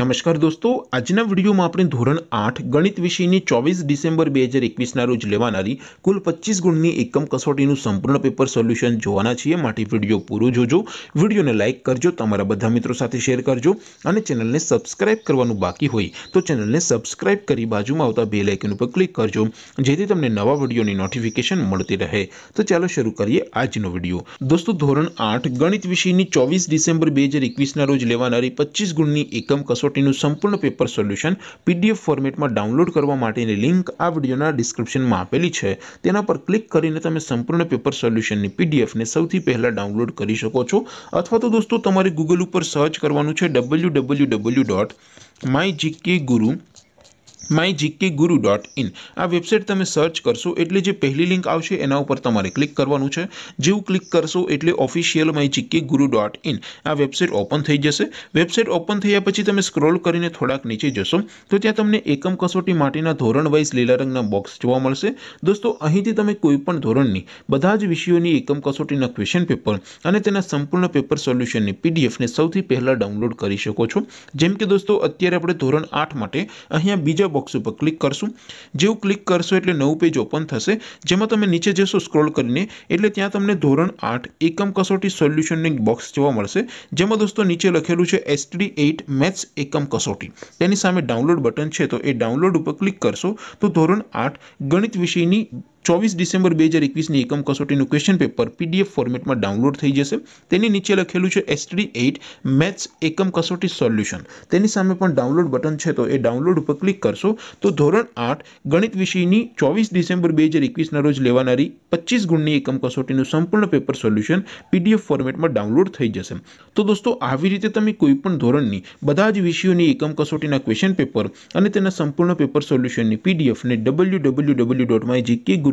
નમસ્કાર દોસ્તો આજના વિડીયોમાં આપણે ધોરણ આઠ ગણિત વિષયની ચોવીસ ડિસેમ્બર બે હજાર એકવીસના રોજ લેવાનારી કુલ પચીસ ગુણની એકમ કસોટીનું સંપૂર્ણ પેપર સોલ્યુશન જોવાના છીએ માટે વિડીયો પૂરો જોજો વિડીયોને લાઇક કરજો તમારા બધા મિત્રો સાથે શેર કરજો અને ચેનલને સબસ્ક્રાઇબ કરવાનું બાકી હોય તો ચેનલને સબસ્ક્રાઇબ કરી બાજુમાં આવતા બે લાઇકન ઉપર ક્લિક કરજો જેથી તમને નવા વિડીયોની નોટિફિકેશન મળતી રહે તો ચાલો શરૂ કરીએ આજનો વિડીયો દોસ્તો ધોરણ આઠ ગણિત વિષયની ચોવીસ ડિસેમ્બર બે હજાર એકવીસના રોજ લેવાનારી પચીસ ગુણની એકમ કસોટીનું સંપૂર્ણ પેપર સોલ્યુશન પીડીએફ ફોર્મેટમાં ડાઉનલોડ કરવા માટેની લિંક આ વિડિયોના ડિસ્ક્રિપ્શનમાં આપેલી છે તેના પર ક્લિક કરીને તમે સંપૂર્ણ પેપર સોલ્યુશનની પીડીએફ ને સૌથી પહેલા ડાઉનલોડ કરી શકો છો અથવા તો દોસ્તો તમારે Google ઉપર સર્ચ કરવાનું છે www.mygkguru my GK guru dot in આ વેબસાઇટ તમે સર્ચ કરશો એટલે જે પહેલી લિંક આવશે એના ઉપર તમારે ક્લિક કરવાનું છે જેવું ક્લિક કરશો એટલે official my GK guru dot in આ વેબસાઇટ ઓપન થઈ જશે વેબસાઇટ ઓપન થયા પછી તમે સ્ક્રોલ કરીને થોડાક નીચે જશો તો ત્યાં તમને એકમ કસોટી માટેના ધોરણ વાઇઝ લીલા રંગના બોક્સ જોવા મળશે દોસ્તો અહીંથી તમે કોઈપણ ધોરણની બધા જ વિષયોની એકમ કસોટીના ક્વેશ્ચન પેપર અને તેના સંપૂર્ણ પેપર સોલ્યુશનની પીડીએફને સૌથી પહેલાં ડાઉનલોડ કરી શકો છો જેમ કે દોસ્તો અત્યારે આપણે ધોરણ આઠ માટે અહીંયા બીજા બોક્સ ઉપર ક્લિક કરશું જેઉ ક્લિક કરશું એટલે નવું પેજ ઓપન થશે જેમાં તમે નીચે જશો સ્ક્રોલ કરીને એટલે ત્યાં તમને ધોરણ 8 એકમ કસોટી સોલ્યુશનિંગ બોક્સ જોવા મળશે જેમાં દોસ્તો નીચે લખેલું છે STD 8 मैथ्स એકમ કસોટી તેની સામે ડાઉનલોડ બટન છે તો એ ડાઉનલોડ ઉપર ક્લિક કરશો તો ધોરણ 8 ગણિત વિષયની 24 ડિસેમ્બર 2021 ને એકમ કસોટીનો ક્વેશ્ચન પેપર PDF ફોર્મેટમાં ડાઉનલોડ થઈ જશે તેની નીચે લખેલું છે STD 8 મેથ્સ એકમ કસોટી સોલ્યુશન તેની સામે પણ ડાઉનલોડ બટન છે તો એ ડાઉનલોડ ઉપર ક્લિક કરશો તો ધોરણ 8 ગણિત વિષયની 24 ડિસેમ્બર 2021 ના રોજ લેવાનાર 25 ગુણની એકમ કસોટીનું સંપૂર્ણ પેપર સોલ્યુશન PDF ફોર્મેટમાં ડાઉનલોડ થઈ જશે તો દોસ્તો આવી રીતે તમે કોઈ પણ ધોરણની બધા જ વિષયોની એકમ કસોટીના ક્વેશ્ચન પેપર અને તેના સંપૂર્ણ પેપર સોલ્યુશનની PDF ને www.mygk